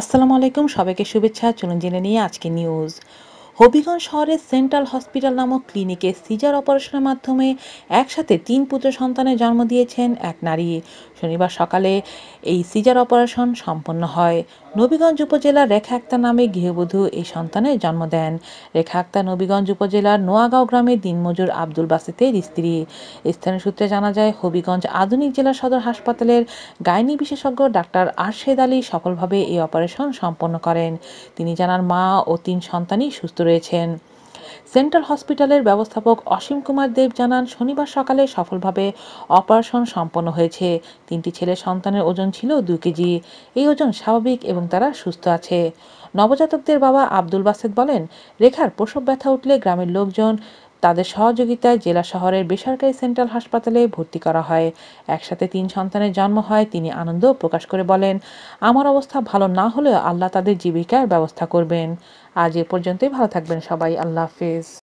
আসসালামু আলাইকুম সবাইকে শুভেচ্ছা চলুন জেনে নিয়ে আজকে নিউজ হবিগঞ্জ শহরের সেন্ট্রাল হসপিটাল নামক ক্লিনিকে সিজার অপারেশনের মাধ্যমে একসাথে তিন পুত্র সন্তানের জন্ম দিয়েছেন এক নারী শনিবার সকালে এই সিজার অপারেশন সম্পন্ন হয় নবীগঞ্জ উপজেলার রেখা আক্তার নামে গৃহবধূ এই সন্তানের জন্ম দেন রেখা আক্তার নবীগঞ্জ উপজেলার নোয়াগাঁও গ্রামের দিনমজুর আব্দুল বাসিতের স্ত্রী স্থানীয় সূত্রে জানা যায় হবিগঞ্জ আধুনিক জেলা সদর হাসপাতালের গাইনি বিশেষজ্ঞ ডাক্তার আরশেদ আলী সফলভাবে এই অপারেশন সম্পন্ন করেন তিনি জানার মা ও তিন সন্তানই সুস্থ রয়েছেন সেন্ট্রাল হসপিটালের ব্যবস্থাপক অসীম কুমার দেব জানান শনিবার সকালে সফলভাবে অপারেশন সম্পন্ন হয়েছে তিনটি ছেলে সন্তানের ওজন ছিল দু কেজি এই ওজন স্বাভাবিক এবং তারা সুস্থ আছে নবজাতকদের বাবা আব্দুল বাসেদ বলেন রেখার প্রসব ব্যথা উঠলে গ্রামের লোকজন তাদের সহযোগিতায় জেলা শহরের বেসরকারি সেন্ট্রাল হাসপাতালে ভর্তি করা হয় একসাথে তিন সন্তানের জন্ম হয় তিনি আনন্দ প্রকাশ করে বলেন আমার অবস্থা ভালো না হলেও আল্লাহ তাদের জীবিকার ব্যবস্থা করবেন আজ এ পর্যন্তই ভালো থাকবেন সবাই আল্লাহ হাফিজ